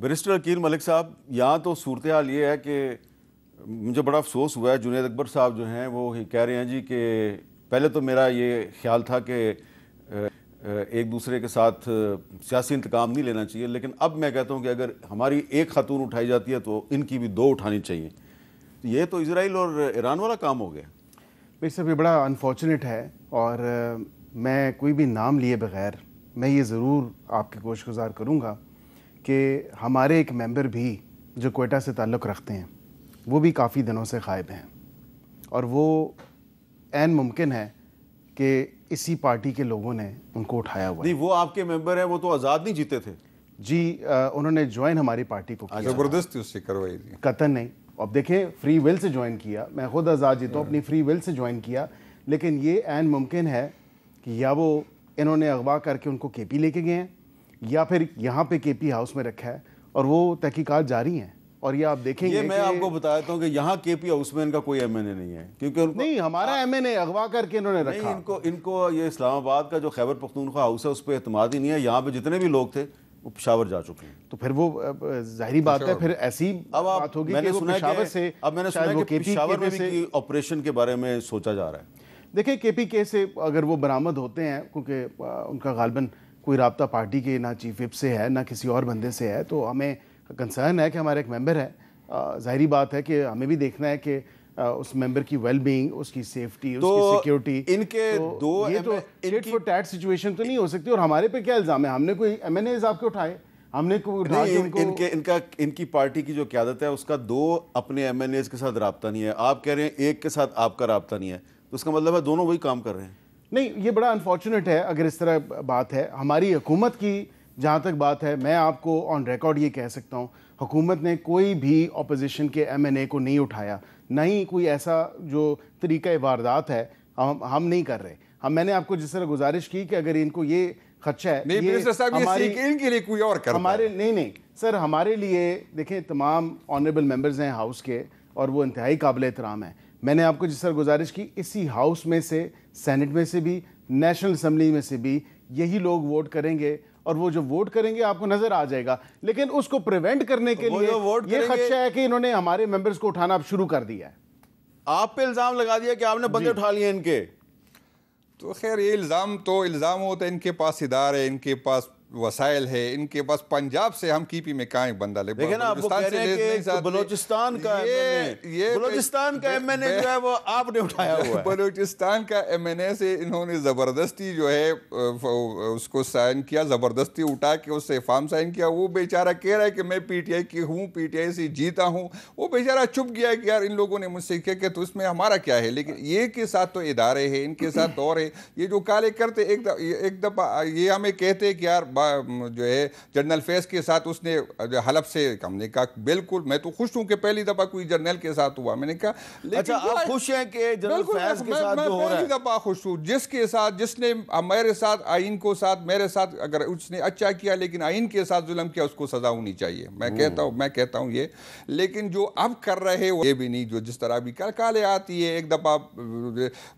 Barrister Aqeel Malik साहब यहाँ तो सूरत हाल ये है कि मुझे बड़ा अफसोस हुआ है जुनेद अकबर साहब जो हैं वो कह रहे हैं जी कि पहले तो मेरा ये ख्याल था कि एक दूसरे के साथ सियासी इंतकाम नहीं लेना चाहिए लेकिन अब मैं कहता हूँ कि अगर हमारी एक खातून उठाई जाती है तो इनकी भी दो उठानी चाहिए ये तो इसराइल और ईरान वाला काम हो गया भाई साहब ये बड़ा अनफॉर्चुनेट है और मैं कोई भी नाम लिए बगैर मैं ये ज़रूर आपकी कोश गुजार करूँगा कि हमारे एक मेंबर भी जो कोयटा से ताल्लुक़ रखते हैं वो भी काफ़ी दिनों से गायब हैं और वो एन मुमकिन है कि इसी पार्टी के लोगों ने उनको उठाया हुआ नहीं वो आपके मेंबर हैं वो तो आज़ाद नहीं जीते थे जी आ, उन्होंने ज्वाइन हमारी पार्टी को हाँ, ज़बरदस्ती उससे करवाई थी कतन नहीं अब देखें फ्री विल से ज्वाइन किया मैं खुद आज़ाद जीता हूँ अपनी फ्री विल से ज्वाइन किया लेकिन ये एन मुमकिन है कि या वो इन्होंने अगवा करके उनको के पी लेके गए हैं या फिर यहाँ पे केपी हाउस में रखा है और वो तहकीकात जारी हैं और ये आप देखेंगे ये मैं आपको बताता हूँ कि यहाँ केपी हाउस में इनका कोई एमएनए नहीं है क्योंकि उनको नहीं हमारा ए अगवा करके इन्होंने रखा इनको इनको ये इस्लामाबाद का जो खैबर पख्तूनख्वा हाउस है उस पर अहतमाद ही नहीं है यहाँ पे जितने भी लोग थे वो पिशावर जा चुके हैं तो फिर वो जाहिर बात है अच्छा। फिर ऐसी अब आप मैंने सुना से अब मैंने सुना वो पिशावर में ऑपरेशन के बारे में सोचा जा रहा है देखिए के से अगर वो बरामद होते हैं क्योंकि उनका गालबन कोई रबता पार्टी के ना चीफ विप से है ना किसी और बंदे से है तो हमें कंसर्न है कि हमारा एक मेंबर है ज़ाहरी बात है कि हमें भी देखना है कि उस मेंबर की वेलबींग उसकी सेफ्टी तो उसकी सिक्योरिटी इनके तो दो ये तो टैट सिचुएशन तो नहीं हो सकती और हमारे पे क्या इल्ज़ाम है हमने कोई एम एन आपके उठाए हमने को इन, इनके इनका इनकी पार्टी की जो क्यादत है उसका दो अपने एम के साथ रबता नहीं है आप कह रहे हैं एक के साथ आपका रबता नहीं है तो उसका मतलब है दोनों वही काम कर रहे हैं नहीं ये बड़ा अनफॉर्चुनेट है अगर इस तरह बात है हमारी हुकूमत की जहाँ तक बात है मैं आपको ऑन रिकॉर्ड ये कह सकता हूँ हुकूमत ने कोई भी अपोजिशन के एम को नहीं उठाया ना ही कोई ऐसा जो तरीका वारदात है हम हम नहीं कर रहे हम मैंने आपको जिस तरह गुजारिश की कि अगर इनको ये खदशा है नहीं हमारे इनके लिए कोई और कर हमारे नहीं नहीं सर हमारे लिए देखें तमाम ऑनरेबल मेम्बर्स हैं हाउस के और वो इंतहाई काबिल एहतराम हैं मैंने आपको जिस तरह गुजारिश की इसी हाउस में से सेनेट में से भी नेशनल असम्बली में से भी यही लोग वोट करेंगे और वो जो वोट करेंगे आपको नजर आ जाएगा लेकिन उसको प्रिवेंट करने तो के लिए वोट ये खदशा है कि इन्होंने हमारे मेंबर्स को उठाना शुरू कर दिया है आप पे इल्ज़ाम लगा दिया कि आपने बंदे उठा लिए इनके तो खैर ये इल्ज़ाम तो इल्ज़ाम होता है इनके पास इदारे इनके पास वसाइल है इनके पास पंजाब से हम कीपी में काहे बंदा ले लेकिन आप वो कह रहे हैं कि बलूचिस्तान का ये ये बलोचिस्तान का एम एन ए जो है वो आपने उठाया हुआ है बलोचिस्तान का एम एन ए से इन्होंने ज़बरदस्ती जो है उसको साइन किया ज़बरदस्ती उठा के उससे फार्म साइन किया वो बेचारा कह रहा है कि मैं पीटीआई की हूँ पीटीआई से जीता हूँ वो बेचारा चुप गया कि यार इन लोगों ने मुझसे कह के तो इसमें हमारा क्या है लेकिन ये के साथ तो इदारे हैं इनके साथ और है ये जो काले करते एक दफ़ा ये हमें कहते हैं कि यार जो है जनरल फेस के साथ उसने जो हलफ से हमने कहा बिल्कुल मैं तो खुश हूँ कि पहली दफ़ा कोई जनरल के साथ हुआ मैंने कहा अच्छा आप खुश हैं कि जनरल फैज के साथ मैं, जो हो पहली दफ़ा खुश हूँ जिसके साथ जिसने मेरे साथ आइन को साथ मेरे साथ अगर उसने अच्छा किया लेकिन आइन के साथ जुलम किया उसको सजा होनी चाहिए मैं कहता हूँ मैं कहता हूँ ये लेकिन जो अब कर रहे हो ये भी नहीं जो जिस तरह भी कर काले आती है एक दफ़ा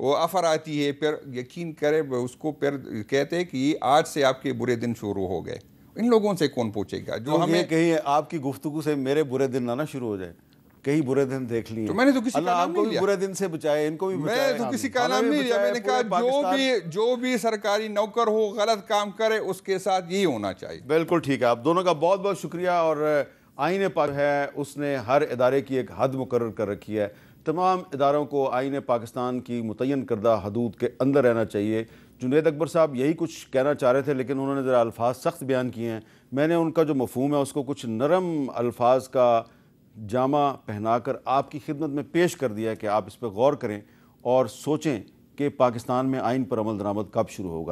वो अफर आती है फिर यकीन करे उसको फिर कहते हैं कि आज से आपके बुरे दिन शुरू शुरू हो गए इन लोगों से कौन पूछेगा जो तो हमें कहीं आपकी गुफ्तु से मेरे बुरे दिन आना शुरू हो जाए कई बुरे दिन देख लिए तो मैंने तो किसी का नाम नहीं लिया बुरे दिन से बचाए इनको भी मैं तो हाँ किसी का नाम नहीं लिया मैंने कहा जो भी जो भी सरकारी नौकर हो गलत काम करे उसके साथ यही होना चाहिए बिल्कुल ठीक है आप दोनों का बहुत बहुत शुक्रिया और आइन पाक है उसने हर इदारे की एक हद मुकर कर रखी है तमाम इदारों को आइन पाकिस्तान की मुतन करदा हदूद के अंदर रहना चाहिए जुनेद अकबर साहब यही कुछ कहना चाह रहे थे लेकिन उन्होंने ज़रा अल्फाज सख्त बयान किए हैं मैंने उनका जो मफहम है उसको कुछ नरम अल्फाज का जामा पहना कर आपकी खिदमत में पेश कर दिया है कि आप इस पर गौर करें और सोचें कि पाकिस्तान में आइन पर अमल दरामद कब शुरू होगा